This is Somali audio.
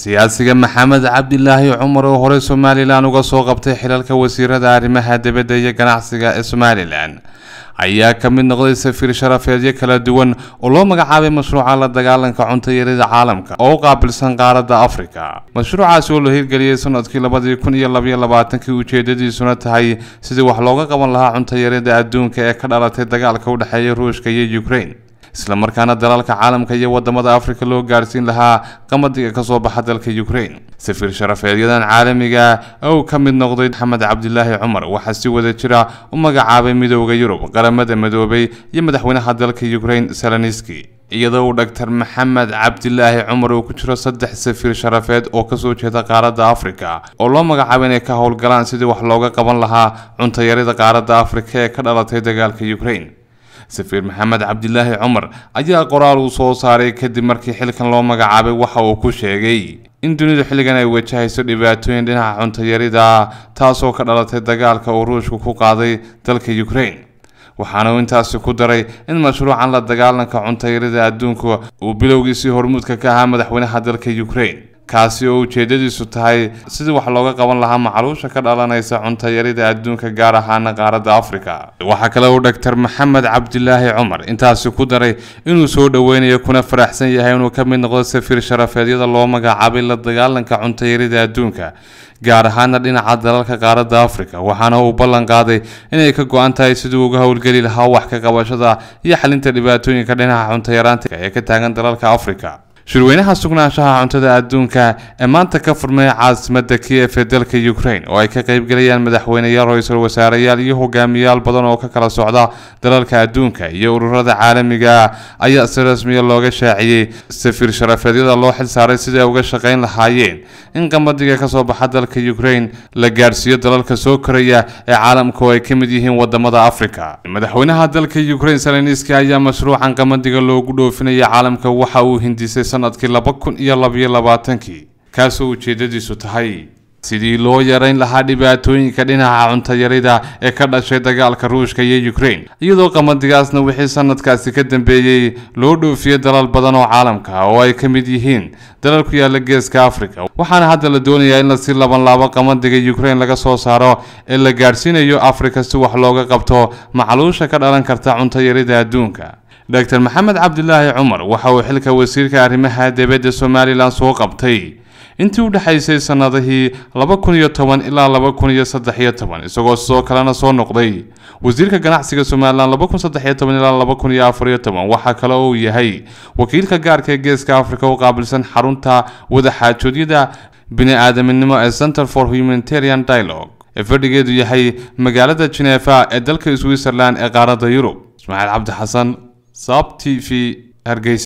siyaasiga maxamed cabdilaahi cumar oo horey somalilan uga soo qabtay xilalka wasiirada arrimaha dibadda iyo ganacsiga ee somalilan ayaa ka mid noqday safiir sharafeedyo kala duwan oo loo magacaabay mashruuca la dagaalanka cuntayarida caalamka oo u qaabilsan qaaradda afrika mashruucaasi oo la hirgeliyey sannadkii labadii kun iyo labaiyo labaatankii ujeeddadiisuna tahay sidii wax looga qaban lahaa cuntayarida adduunka ee ka dhalatay dagaalka u dhexeeya ruushka iyo ukraine islamarkaana dalalka caalamka iyo wadamada afrika loo gaarsiin lahaa qamadiga kasoo baxa dalka ukrain safiir sharafeedyadan caalamiga ou ah ka mid noqday maxamed cabdilaahi cumar waxaa si wada jira u magacaabay midooda yurub qaramada madoobay iyo madaxweynaha dalka ukrain saloniski iyadoo uu dhaktar maxamed cabdilaahi cumar uu ku jiro saddex safiir sharafeed oo kasoo jeeda qaaradda afrika oo loo magacaabay inay ka howlgalaan sidii wax looga qaban lahaa cuntayarida qaaradda afrika ee ka dhalatay dagaalka ukrain safiir maxamed cabdilaahi cumar ayaa qoraal uu soo saaray kadib markii xilkan loo magacaabay waxa uu ku sheegay in dunidu xilligan ay wajahayso dhibaatooyin dhinaca cuntayarida taasoo ka dhalatay dagaalka uu ruushku ku qaaday dalka ukrain waxaana uu intaasi ku daray in mashruucan la dagaalanka cuntayarida adduunku uu bilowgiisii hormuudka ka ahaa madaxweynaha dalka ukrain kaasi oo ujeedadiisu tahay sidii wax looga qaban lahaa macaluusha ka dhalanaysa cuntayarida adduunka gaar ahaana qaaradda afrika waxaa kale uu dhaktar maxamed cabdilaahi cumar intaasi ku daray inuu soo dhoweynayo kuna faraxsan yahay inuu ka mid noqdo safiir sharafeedyada loo magacaabay la dagaalanka cuntayarida adduunka gaar ahaana dhinaca dalalka qaaradda afrika waxaana uu ballan qaaday inay ka go-an tahay sidii uga howlgeli lahaa wax ka qabashada iyo xalinta dhibaatooyinka dhinaca cuntayaraanta ee ka taagan dalalka afrika shirweynaha sugnaanshaha cuntada adduunka ee maanta ka furmay caasimadda kiyef ee dalka ukrain oo ay ka qaybgalayaan madaxweyneyaal ra-iisul wasaarayaal iyo hogaamiyaal badan oo ka kala socda dalalka adduunka iyo ururada caalamiga ah. ayaa si rasmiya looga shaaciyey safiir sharafeedyada loo xil saaray siday uga shaqayn lahaayeen in qamadiga ka soo baxa dalka ukraine la gaadhsiiyo dalalka soo koraya ee caalamka oo ay ka mid yihiin wadamada afrika madaxweynaha dalka ukraine saleniski ayaa mashruucan qamadiga loogu dhoofinaya caalamka waxa uu hindisay sanadkii laba kun iyo labayo labaatankii kaasoo ujeedadiisu tahay sidii loo yarayn lahaa dhibaatooyinka dhinaca cuntayarida ee ka dhashay dagaalka ruushka iyo ukraine iyadoo qamadigaasna wixii sannadkaasi ka dambeeyey loo dhoofiyey dalal badan oo caalamka ah oo ay ka mid yihiin dalal ku yaala geeska afrika waxaana hadda la doonayaa in lasii labanlaabo qamadiga ukraine laga soo saaro ee la gaadhsiinayo afrika si wax looga qabto macaluusha ka dhalan karta cuntayarida adduunka doctor maxamed cabdilaahi cumar waxa uu xilka wasiirka arrimaha dibadda somalilan soo qabtay intii u dhexaysay sannadihii laba kun iyo toban ilaa laba kun iyo saddex iyo toban isagoo sidoo kalena soo noqday wasiirka ganacsiga somalilan laba kun saddex iyo toban ilaa laba kun iyo afar iyo toban waxaa kale oo uu yahay wakiilka gaarka ee geeska afrika u qaabilsan xarunta wadaxaajoodyada bini-aadaminimo ee center for humanitarian dialogue ee fadhigeedu yahay magaalada genefa ee dalka switzerland ee qaaradda yurub ismaaciil cabdi xasan saab t v